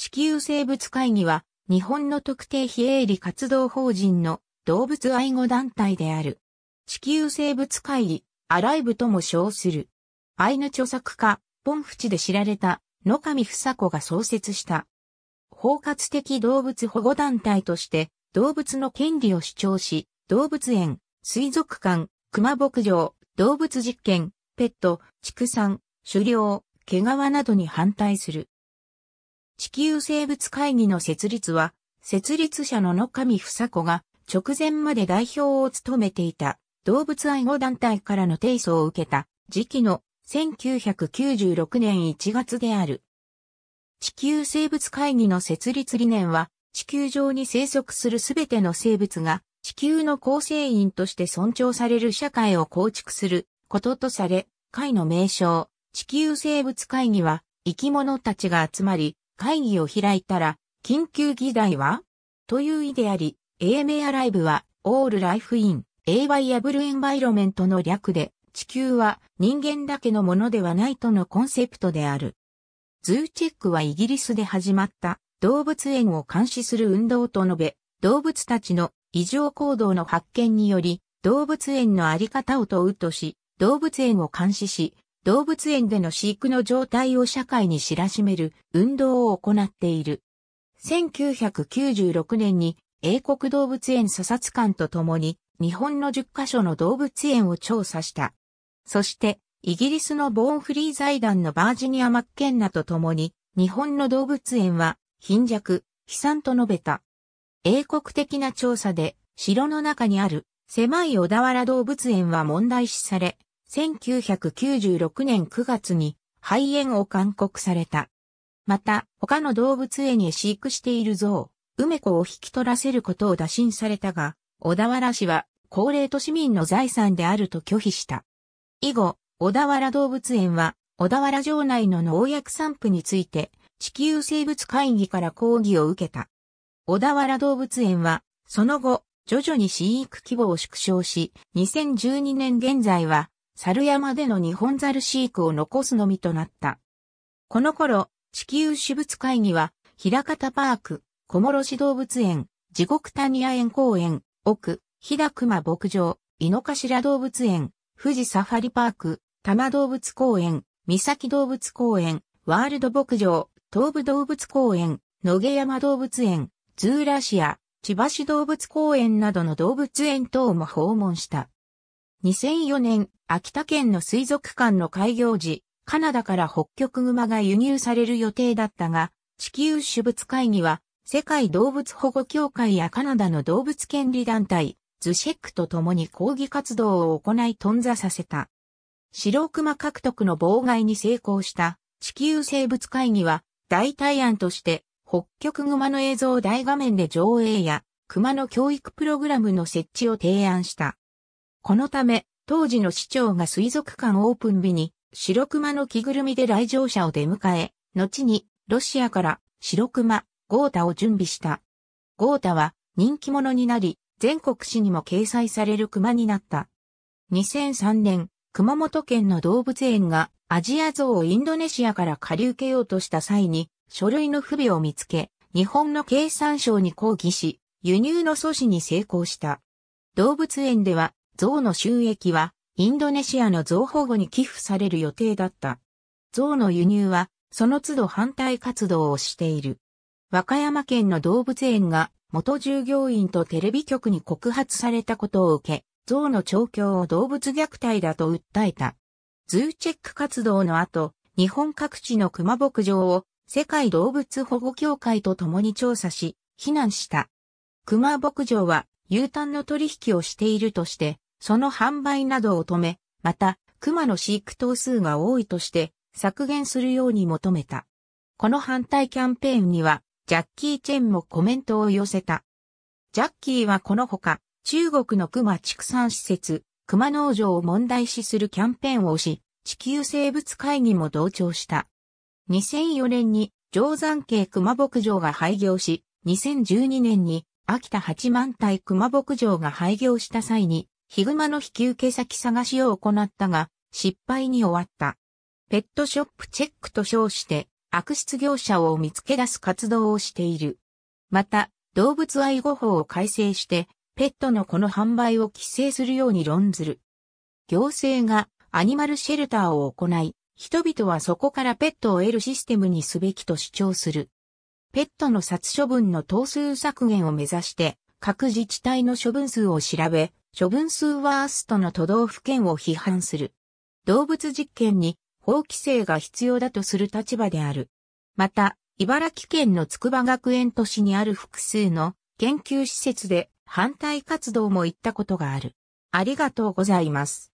地球生物会議は、日本の特定非営利活動法人の動物愛護団体である。地球生物会議、アライブとも称する。アイヌ著作家、ポンフチで知られた野上房子が創設した。包括的動物保護団体として、動物の権利を主張し、動物園、水族館、熊牧場、動物実験、ペット、畜産、狩猟、毛皮などに反対する。地球生物会議の設立は、設立者の野上房子が直前まで代表を務めていた動物愛護団体からの提訴を受けた時期の1996年1月である。地球生物会議の設立理念は、地球上に生息するすべての生物が地球の構成員として尊重される社会を構築することとされ、会の名称、地球生物会議は生き物たちが集まり、会議を開いたら、緊急議題はという意であり、AMA アライブは、オールライフイン、a イアブルエンバイロメントの略で、地球は人間だけのものではないとのコンセプトである。ズーチェックはイギリスで始まった動物園を監視する運動と述べ、動物たちの異常行動の発見により、動物園のあり方を問うとし、動物園を監視し、動物園での飼育の状態を社会に知らしめる運動を行っている。1996年に英国動物園査察官と共に日本の10カ所の動物園を調査した。そしてイギリスのボーンフリー財団のバージニア・マッケンナと共に日本の動物園は貧弱、悲惨と述べた。英国的な調査で城の中にある狭い小田原動物園は問題視され、1996年9月に肺炎を勧告された。また、他の動物園へ飼育している象、梅子を引き取らせることを打診されたが、小田原市は高齢都市民の財産であると拒否した。以後、小田原動物園は、小田原城内の農薬散布について、地球生物会議から抗議を受けた。小田原動物園は、その後、徐々に飼育規模を縮小し、2012年現在は、猿山での日本猿飼育を残すのみとなった。この頃、地球私物会議は、平方パーク、小諸市動物園、地獄谷園公園、奥、日高熊牧場、井の頭動物園、富士サファリパーク、多摩動物公園、三崎動物公園、ワールド牧場、東武動物公園、野毛山動物園、ズーラシア、千葉市動物公園などの動物園等も訪問した。2004年、秋田県の水族館の開業時、カナダから北極熊が輸入される予定だったが、地球種物会議は、世界動物保護協会やカナダの動物権利団体、ズシェックと共に抗議活動を行い頓挫させた。白熊獲得の妨害に成功した地球生物会議は代替案として北極熊の映像を大画面で上映や熊の教育プログラムの設置を提案した。このため、当時の市長が水族館オープン日に、白熊の着ぐるみで来場者を出迎え、後に、ロシアから白熊、ゴータを準備した。ゴータは人気者になり、全国紙にも掲載される熊になった。2003年、熊本県の動物園がアジアゾウをインドネシアから借り受けようとした際に、書類の不備を見つけ、日本の経産省に抗議し、輸入の阻止に成功した。動物園では象の収益は、インドネシアの象保護に寄付される予定だった。象の輸入は、その都度反対活動をしている。和歌山県の動物園が、元従業員とテレビ局に告発されたことを受け、象の調教を動物虐待だと訴えた。ズーチェック活動の後、日本各地の熊牧場を世界動物保護協会と共に調査し、非難した。熊牧場は、牛タンの取引をしているとして、その販売などを止め、また、熊の飼育頭数が多いとして削減するように求めた。この反対キャンペーンには、ジャッキー・チェンもコメントを寄せた。ジャッキーはこのほか、中国の熊畜産施設、熊農場を問題視するキャンペーンをし、地球生物会議も同調した。2004年に定山系熊牧場が廃業し、2012年に秋田八万体熊牧場が廃業した際に、ヒグマの引き受け先探しを行ったが、失敗に終わった。ペットショップチェックと称して、悪質業者を見つけ出す活動をしている。また、動物愛護法を改正して、ペットのこの販売を規制するように論ずる。行政がアニマルシェルターを行い、人々はそこからペットを得るシステムにすべきと主張する。ペットの殺処分の頭数削減を目指して、各自治体の処分数を調べ、処分数ワーストの都道府県を批判する。動物実験に法規制が必要だとする立場である。また、茨城県の筑波学園都市にある複数の研究施設で反対活動も行ったことがある。ありがとうございます。